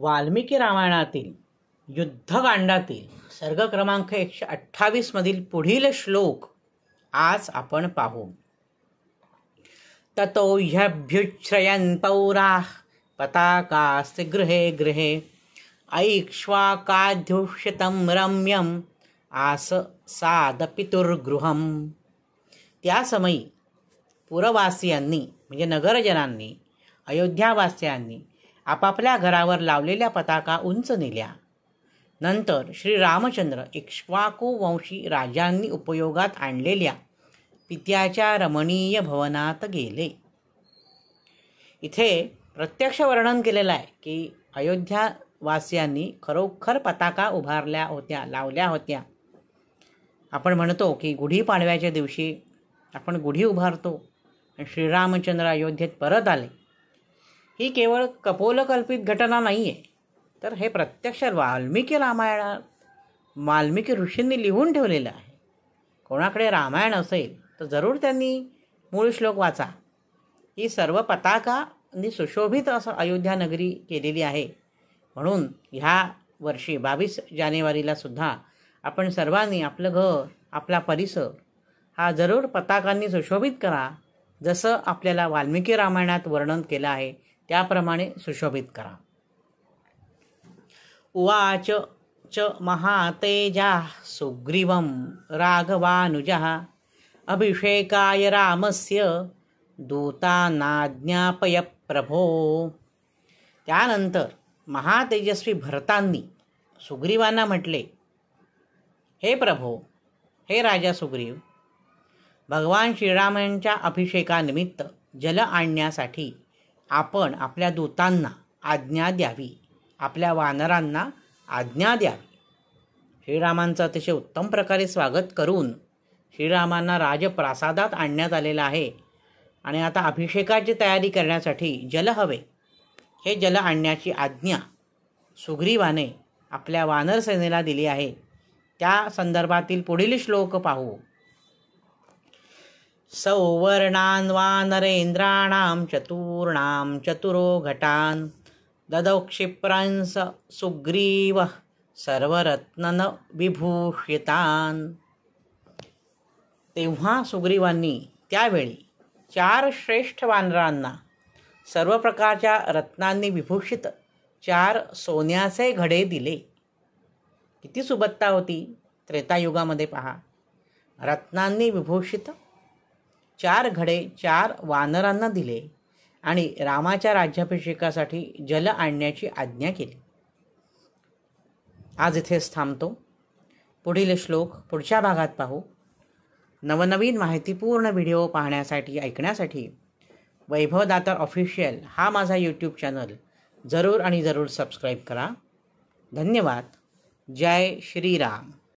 वाल्मिकी रामायणातील युद्धकांडातील सर्ग क्रमांक एकशे अठ्ठावीसमधील पुढील श्लोक आज आपण पाहू ततो ह्यभ्युच्छ्रयन् पौरा गृहे गृहे ऐक्ष्वाकाध्युषितं रम्यम आस सादपितुर्गृहम त्या समयी पुरवासियांनी म्हणजे नगरजनांनी अयोध्यावासियांनी आपापल्या घरावर लावलेल्या पताका उंच नेल्या नंतर श्रीरामचंद्र वंशी राजांनी उपयोगात आणलेल्या पित्याच्या रमणीय भवनात गेले इथे प्रत्यक्ष वर्णन केलेलं आहे की अयोध्यावासियांनी खरोखर पताका उभारल्या होत्या लावल्या होत्या आपण म्हणतो की गुढीपाडव्याच्या दिवशी आपण गुढी उभारतो आणि श्रीरामचंद्र अयोध्येत परत आले ही केवळ कपोलकल्पित घटना नाही आहे तर हे प्रत्यक्ष वाल्मिकी रामायणात वाल्मिकी ऋषींनी लिहून ठेवलेलं आहे कोणाकडे रामायण असेल तर जरूर त्यांनी मूळ श्लोक वाचा ही सर्व पताकांनी सुशोभित असं अयोध्या नगरी केलेली आहे म्हणून ह्या वर्षी बावीस जानेवारीला सुद्धा आपण सर्वांनी आपलं घर आपला परिसर हा जरूर पताकांनी सुशोभित करा जसं आपल्याला वाल्मिकी रामायणात वर्णन केलं आहे त्याप्रमाणे सुशोभित करा उवाच च महातेजा सुग्रीवं राघवानुजः अभिषेकाय रामस्य दूतानाज्ञापय प्रभो त्यानंतर महातेजस्वी भरतांनी सुग्रीवांना म्हटले हे प्रभो हे राजा सुग्रीव भगवान श्रीरामांच्या अभिषेकानिमित्त जल आणण्यासाठी आपण आपल्या दूतांना आज्ञा द्यावी आपल्या वानरांना आज्ञा द्यावी श्रीरामांचं अतिशय उत्तम प्रकारे स्वागत करून श्रीरामांना राजप्रासादात आणण्यात आलेलं आहे आणि आता अभिषेकाची तयारी करण्यासाठी जल हवे हे जल आणण्याची आज्ञा सुग्रीवाने आपल्या वानरसेनेला दिली आहे त्या संदर्भातील पुढील श्लोक पाहू सौवर्णान वा चतुर्णां चतुरो घटान् ददौ क्षिप्रांस स सुग्रीवः सर्वरत्नन विभूषितान् तेव्हा सुग्रीवांनी त्यावेळी चार श्रेष्ठ वानरांना सर्व प्रकारच्या रत्नांनी विभूषित चार सोन्याचे घडे दिले किती सुबत्ता होती त्रेतायुगामध्ये पहा रत्नांनी विभूषित चार घडे चार वानरांना दिले आणि रामाच्या राज्याभिषेकासाठी जल आणण्याची आज्ञा केली आज इथेच थांबतो पुढील श्लोक पुढच्या भागात पाहू नवनवीन माहितीपूर्ण व्हिडिओ पाहण्यासाठी ऐकण्यासाठी वैभव दातार ऑफिशियल हा माझा यूट्यूब चॅनल जरूर आणि जरूर सबस्क्राईब करा धन्यवाद जय श्रीराम